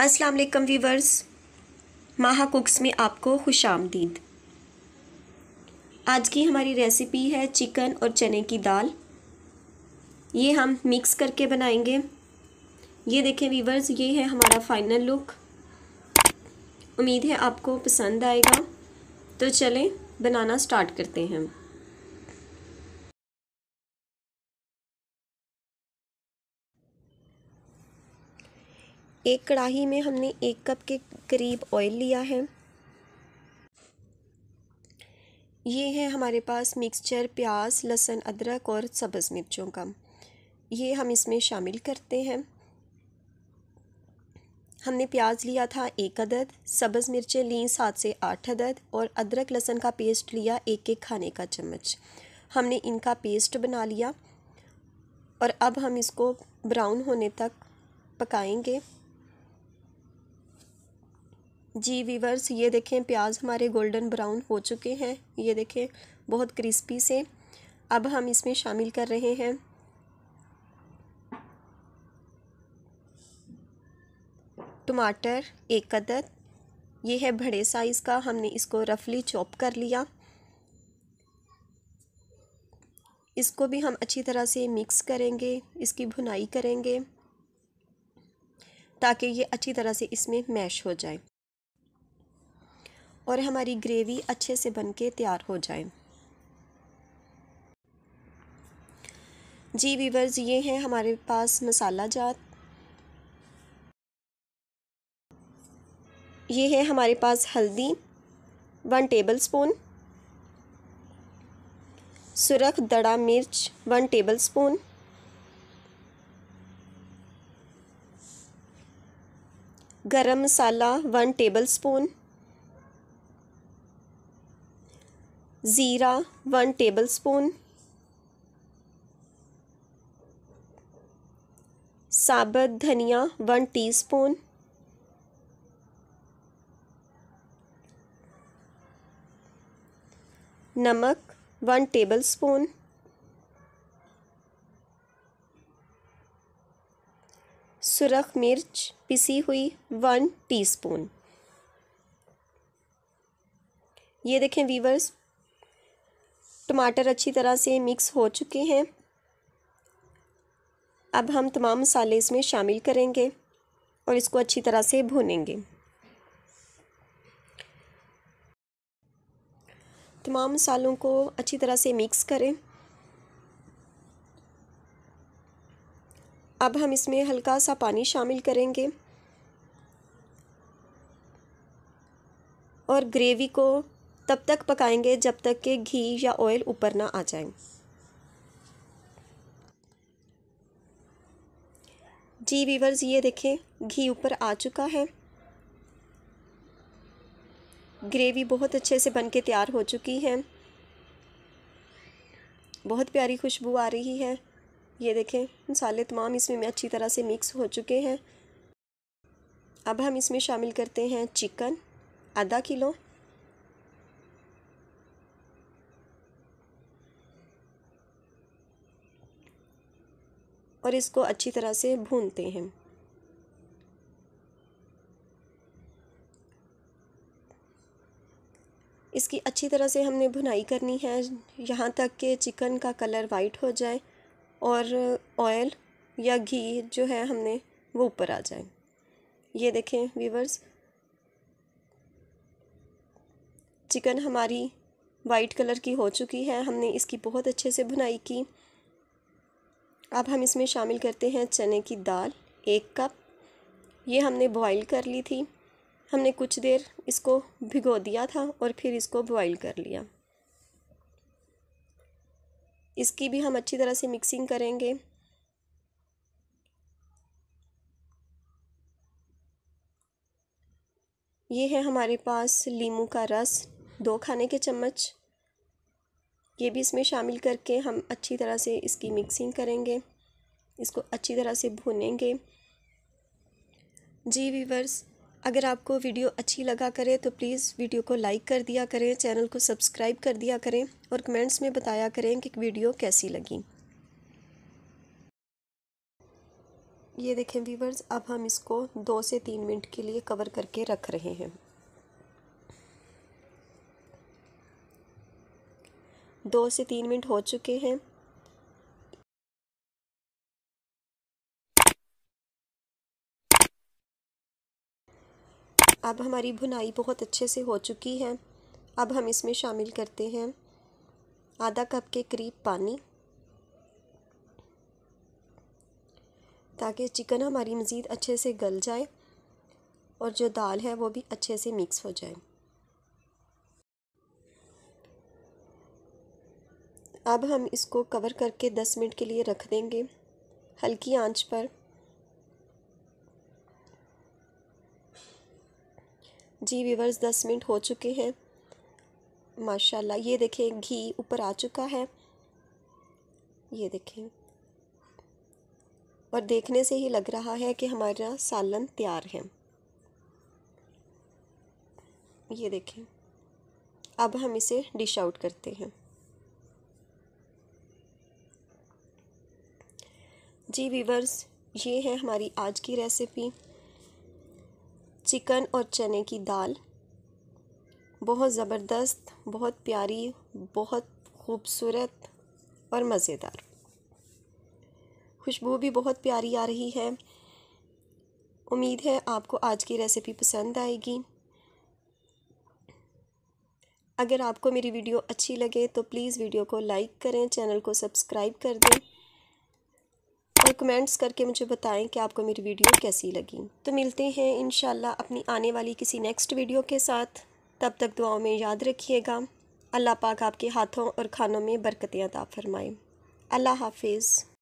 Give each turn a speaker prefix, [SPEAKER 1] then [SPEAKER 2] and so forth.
[SPEAKER 1] अस्सलाम वालेकुम वीवर्स माहा कुक्स में आपको खुश आमदीद आज की हमारी रेसिपी है चिकन और चने की दाल ये हम मिक्स करके बनाएंगे ये देखें वीवर्स ये है हमारा फाइनल लुक उम्मीद है आपको पसंद आएगा तो चलें बनाना स्टार्ट करते हैं एक कढ़ाई में हमने एक कप के करीब ऑयल लिया है ये है हमारे पास मिक्सचर प्याज लहसुन अदरक और सब्ज़ मिर्चों का ये हम इसमें शामिल करते हैं हमने प्याज लिया था एक अदद सब्ज़ मिर्चें ली सात से आठ अदद और अदरक लहसुन का पेस्ट लिया एक एक खाने का चम्मच हमने इनका पेस्ट बना लिया और अब हम इसको ब्राउन होने तक पकाएंगे जी वीवर्स ये देखें प्याज हमारे गोल्डन ब्राउन हो चुके हैं ये देखें बहुत क्रिस्पी से अब हम इसमें शामिल कर रहे हैं टमाटर एक अदद ये है बड़े साइज़ का हमने इसको रफली चॉप कर लिया इसको भी हम अच्छी तरह से मिक्स करेंगे इसकी भुनाई करेंगे ताकि ये अच्छी तरह से इसमें मैश हो जाए और हमारी ग्रेवी अच्छे से बन के तैयार हो जाए जी वीवर्स ये हैं हमारे पास मसाला जात ये है हमारे पास हल्दी वन टेबल स्पून सुरख दड़ा मिर्च one tablespoon garam masala one tablespoon ज़ीरा वन टेबल स्पून साबुत धनिया वन टीस्पून नमक वन टेबलस्पून सुरख मिर्च पिसी हुई वन टीस्पून ये देखें वीवर्स टमाटर अच्छी तरह से मिक्स हो चुके हैं अब हम तमाम मसाले इसमें शामिल करेंगे और इसको अच्छी तरह से भूनेंगे तमाम मसालों को अच्छी तरह से मिक्स करें अब हम इसमें हल्का सा पानी शामिल करेंगे और ग्रेवी को तब तक पकाएंगे जब तक कि घी या ऑयल ऊपर ना आ जाए जी वीवर्स ये देखें घी ऊपर आ चुका है ग्रेवी बहुत अच्छे से बन के तैयार हो चुकी है बहुत प्यारी खुशबू आ रही है ये देखें मसाले तमाम इसमें में अच्छी तरह से मिक्स हो चुके हैं अब हम इसमें शामिल करते हैं चिकन आधा किलो और इसको अच्छी तरह से भूनते हैं इसकी अच्छी तरह से हमने भुनाई करनी है यहाँ तक कि चिकन का कलर वाइट हो जाए और ऑयल या घी जो है हमने वो ऊपर आ जाए ये देखें वीवर्स चिकन हमारी वाइट कलर की हो चुकी है हमने इसकी बहुत अच्छे से भुनाई की अब हम इसमें शामिल करते हैं चने की दाल एक कप ये हमने बॉईल कर ली थी हमने कुछ देर इसको भिगो दिया था और फिर इसको बॉईल कर लिया इसकी भी हम अच्छी तरह से मिक्सिंग करेंगे ये है हमारे पास लीमू का रस दो खाने के चम्मच ये भी इसमें शामिल करके हम अच्छी तरह से इसकी मिक्सिंग करेंगे इसको अच्छी तरह से भुनेंगे जी वीवर्स अगर आपको वीडियो अच्छी लगा करे तो प्लीज़ वीडियो को लाइक कर दिया करें चैनल को सब्सक्राइब कर दिया करें और कमेंट्स में बताया करें कि वीडियो कैसी लगी ये देखें वीवर्स अब हम इसको दो से तीन मिनट के लिए कवर करके रख रहे हैं दो से तीन मिनट हो चुके हैं अब हमारी भुनाई बहुत अच्छे से हो चुकी है अब हम इसमें शामिल करते हैं आधा कप के करीब पानी ताकि चिकन हमारी मज़ीद अच्छे से गल जाए और जो दाल है वो भी अच्छे से मिक्स हो जाए अब हम इसको कवर करके 10 मिनट के लिए रख देंगे हल्की आंच पर जी वीवर्स दस मिनट हो चुके हैं माशाल्लाह ये देखें घी ऊपर आ चुका है ये देखें और देखने से ही लग रहा है कि हमारा सालन तैयार है ये देखें अब हम इसे डिश आउट करते हैं जी वीवर्स ये है हमारी आज की रेसिपी चिकन और चने की दाल बहुत ज़बरदस्त बहुत प्यारी बहुत खूबसूरत और मज़ेदार खुशबू भी बहुत प्यारी आ रही है उम्मीद है आपको आज की रेसिपी पसंद आएगी अगर आपको मेरी वीडियो अच्छी लगे तो प्लीज़ वीडियो को लाइक करें चैनल को सब्सक्राइब कर दें और कमेंट्स करके मुझे बताएं कि आपको मेरी वीडियो कैसी लगी तो मिलते हैं इन अपनी आने वाली किसी नेक्स्ट वीडियो के साथ तब तक दुआओं में याद रखिएगा अल्लाह पाक आपके हाथों और खानों में बरकतें अता फरमाएँ अल्लाह हाफिज़